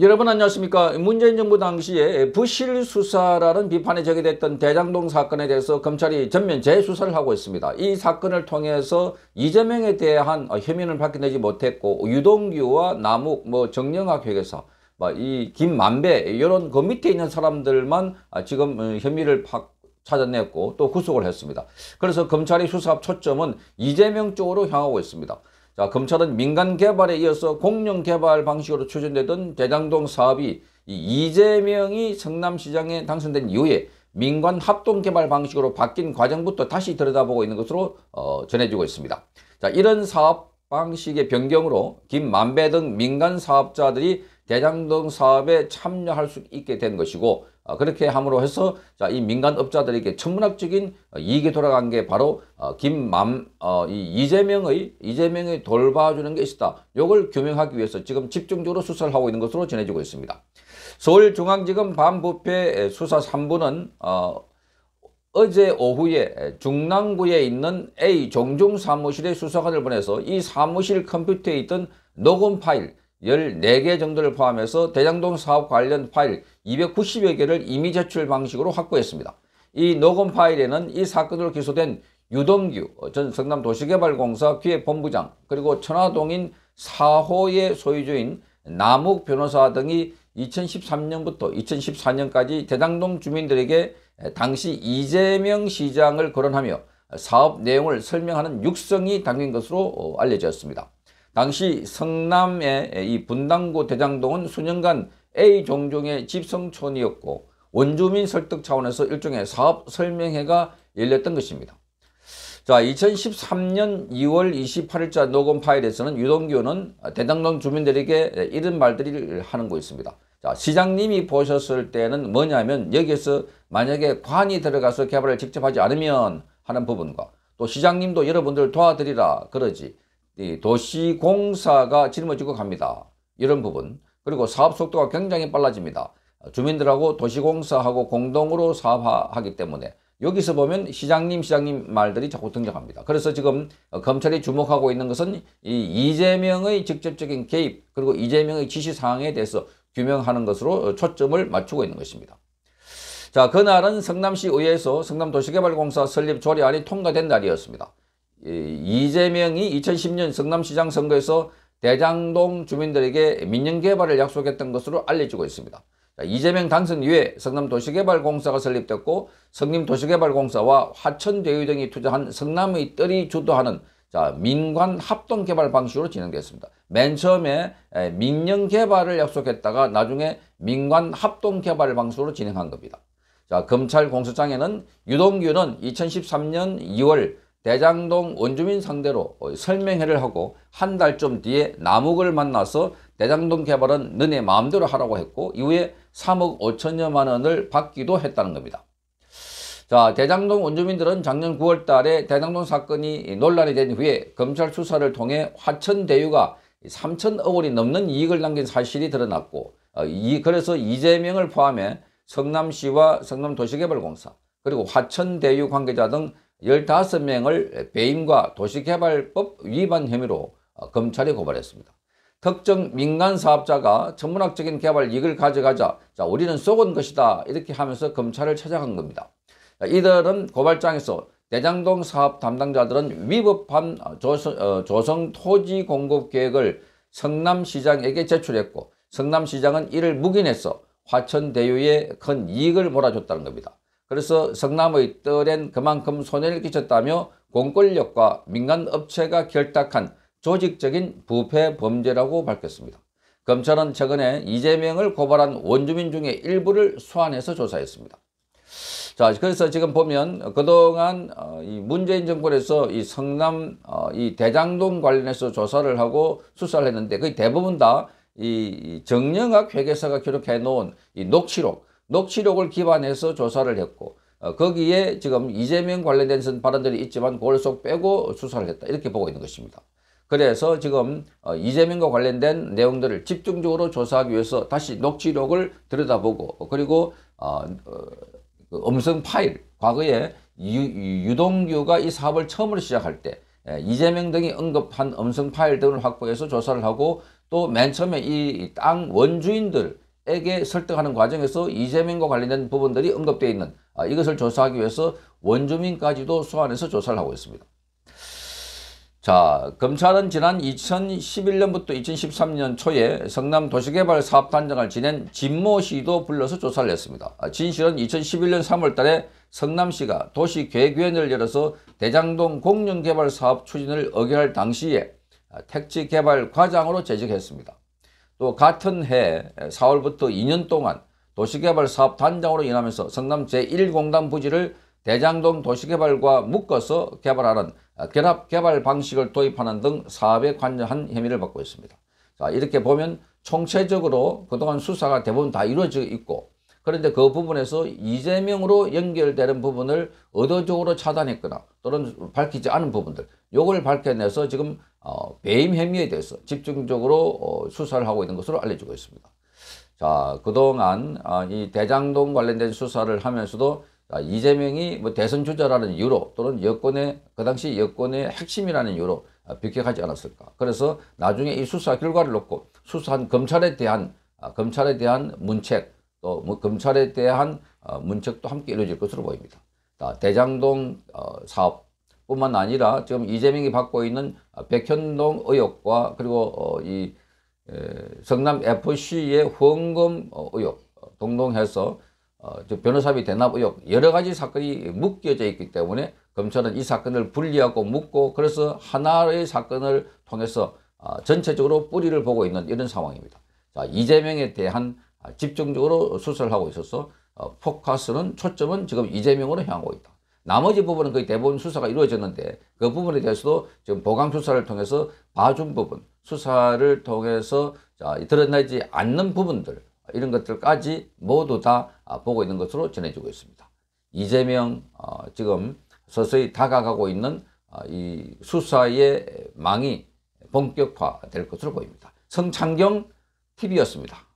여러분 안녕하십니까 문재인 정부 당시에 부실 수사라는 비판이 제기됐던 대장동 사건에 대해서 검찰이 전면 재수사를 하고 있습니다 이 사건을 통해서 이재명에 대한 혐의는 밝혀내지 못했고 유동규와 남욱 뭐 정영학 회계사 뭐이 김만배 이런 그 밑에 있는 사람들만 지금 혐의를 파, 찾아냈고 또 구속을 했습니다 그래서 검찰의 수사 초점은 이재명 쪽으로 향하고 있습니다 자, 검찰은 민간 개발에 이어서 공룡 개발 방식으로 추진되던 대장동 사업이 이재명이 성남시장에 당선된 이후에 민관 합동 개발 방식으로 바뀐 과정부터 다시 들여다보고 있는 것으로 어, 전해지고 있습니다. 자, 이런 사업 방식의 변경으로 김만배 등 민간 사업자들이 대장동 사업에 참여할 수 있게 된 것이고 어, 그렇게 함으로 해서 이 민간업자들에게 천문학적인 이익이 돌아간 게 바로 어, 김맘 어, 이 이재명의 이재명의 돌봐주는 게있다 이걸 규명하기 위해서 지금 집중적으로 수사를 하고 있는 것으로 전해지고 있습니다. 서울중앙지검 반부패 수사 3부는 어제 오후에 중랑구에 있는 A 종종 사무실의 수사관을 보내서 이 사무실 컴퓨터에 있던 녹음 파일 14개 정도를 포함해서 대장동 사업 관련 파일 290여 개를 이미 제출 방식으로 확보했습니다. 이 녹음 파일에는 이 사건으로 기소된 유동규 전 성남도시개발공사 기획본부장 그리고 천화동인 사호의 소유주인 남욱 변호사 등이 2013년부터 2014년까지 대장동 주민들에게 당시 이재명 시장을 거론하며 사업 내용을 설명하는 육성이 담긴 것으로 알려졌습니다. 당시 성남의 이 분당구 대장동은 수년간 A 종종의 집성촌이었고 원주민 설득 차원에서 일종의 사업 설명회가 열렸던 것입니다. 자, 2013년 2월 28일자 녹음 파일에서는 유동규는 대장동 주민들에게 이런 말들을 하는 거 있습니다. 자, 시장님이 보셨을 때는 뭐냐면 여기에서 만약에 관이 들어가서 개발을 직접 하지 않으면 하는 부분과 또 시장님도 여러분들 도와드리라 그러지 도시공사가 짊어지고 갑니다. 이런 부분. 그리고 사업 속도가 굉장히 빨라집니다. 주민들하고 도시공사하고 공동으로 사업하기 때문에 여기서 보면 시장님 시장님 말들이 자꾸 등장합니다. 그래서 지금 검찰이 주목하고 있는 것은 이 이재명의 직접적인 개입 그리고 이재명의 지시사항에 대해서 규명하는 것으로 초점을 맞추고 있는 것입니다. 자 그날은 성남시의회에서 성남도시개발공사 설립 조례안이 통과된 날이었습니다. 예, 이재명이 2010년 성남시장 선거에서 대장동 주민들에게 민영개발을 약속했던 것으로 알려지고 있습니다. 이재명 당선 이후에 성남도시개발공사가 설립됐고 성림도시개발공사와 화천대유 등이 투자한 성남의 뜰이 주도하는 자, 민관 합동 개발 방식으로 진행됐습니다. 맨 처음에 민영 개발을 약속했다가 나중에 민관 합동 개발 방식으로 진행한 겁니다. 자, 검찰 공소장에는 유동규는 2013년 2월 대장동 원주민 상대로 설명회를 하고 한 달쯤 뒤에 남욱을 만나서 대장동 개발은 너네 마음대로 하라고 했고 이후에 3억 5천여만 원을 받기도 했다는 겁니다. 자 대장동 원주민들은 작년 9월 달에 대장동 사건이 논란이 된 후에 검찰 수사를 통해 화천대유가 3천억 원이 넘는 이익을 남긴 사실이 드러났고 어, 이, 그래서 이재명을 포함해 성남시와 성남도시개발공사 그리고 화천대유 관계자 등 15명을 배임과 도시개발법 위반 혐의로 어, 검찰에 고발했습니다. 특정 민간 사업자가 천문학적인 개발 이익을 가져가자 자, 우리는 속은 것이다 이렇게 하면서 검찰을 찾아간 겁니다. 이들은 고발장에서 대장동 사업 담당자들은 위법한 어, 어, 조성, 토지 공급 계획을 성남시장에게 제출했고 성남시장은 이를 묵인해서 화천대유에 큰 이익을 몰아줬다는 겁니다. 그래서 성남의 뜰엔 그만큼 손해를 끼쳤다며 공권력과 민간업체가 결탁한 조직적인 부패 범죄라고 밝혔습니다. 검찰은 최근에 이재명을 고발한 원주민 중에 일부를 소환해서 조사했습니다. 자, 그래서 지금 보면 그동안 어, 문재인 정권에서 이 성남 어, 이 대장동 관련해서 조사를 하고 수사를 했는데 거의 대부분 다 이 정영학 회계사가 기록해 놓은 이 녹취록 녹취록을 기반해서 조사를 했고 어, 거기에 지금 이재명 관련된 발언들이 있지만 그걸 쏙 빼고 수사를 했다 이렇게 보고 있는 것입니다. 그래서 지금 어, 이재명과 관련된 내용들을 집중적으로 조사하기 위해서 다시 녹취록을 들여다보고 그리고 어, 어, 그 음성 파일 과거에 유, 유동규가 이 사업을 처음으로 시작할 때 예, 이재명 등이 언급한 음성 파일 등을 확보해서 조사를 하고 또 맨 처음에 이 땅 원주인들 에게 설득하는 과정에서 이재명과 관련된 부분들이 언급되어 있는 아, 이것을 조사하기 위해서 원주민까지도 소환해서 조사를 하고 있습니다. 자, 검찰은 지난 2011년부터 2013년 초에 성남 도시개발 사업단장을 지낸 진모 씨도 불러서 조사를 했습니다. 아, 진 씨는 2011년 3월 달에 성남시가 도시계획위원회를 열어서 대장동 공룡개발 사업 추진을 의결할 당시에 아, 택지개발 과장으로 재직했습니다. 또 같은 해 4월부터 2년 동안 도시개발 사업 단장으로 인하면서 성남 제1공단 부지를 대장동 도시개발과 묶어서 개발하는 결합개발 방식을 도입하는 등 사업에 관여한 혐의를 받고 있습니다. 자 이렇게 보면 총체적으로 그동안 수사가 대부분 다 이루어져 있고 그런데 그 부분에서 이재명으로 연결되는 부분을 의도적으로 차단했거나 또는 밝히지 않은 부분들 요걸 밝혀내서 지금 어, 배임 혐의에 대해서 집중적으로 어, 수사를 하고 있는 것으로 알려지고 있습니다. 자 그동안 어, 이 대장동 관련된 수사를 하면서도 자, 아, 이재명이 뭐 대선 주자라는 이유로 또는 여권의 그 당시 여권의 핵심이라는 이유로 어, 아, 비켜하지 않았을까. 그래서 나중에 이 수사 결과를 놓고 수사한 검찰에 대한 검찰에 대한 문책 또뭐 검찰에 대한 어, 문책도 함께 이루어질 것으로 보입니다. 대장동 어, 사업뿐만 아니라 지금 이재명이 받고 있는 백현동 의혹과 그리고 어, 이 성남 FC의 후원금 어, 의혹 어, 동동해서 어, 변호사비 대납 의혹 여러 가지 사건이 묶여져 있기 때문에 검찰은 이 사건을 분리하고 묶고 그래서 하나의 사건을 통해서 아, 전체적으로 뿌리를 보고 있는 이런 상황입니다. 자, 이재명에 대한 아, 집중적으로 수사를 하고 있어서 어, 포커스는 초점은 지금 이재명으로 향하고 있다. 나머지 부분은 거의 대부분 수사가 이루어졌는데 그 부분에 대해서도 지금 보강 수사를 통해서 봐준 부분, 수사를 통해서 드러나지 않는 부분들 이런 것들까지 모두 다 아, 보고 있는 것으로 전해지고 있습니다. 이재명 어, 지금 서서히 다가가고 있는 아, 이 수사의 망이 본격화될 것으로 보입니다. 성창경 TV였습니다.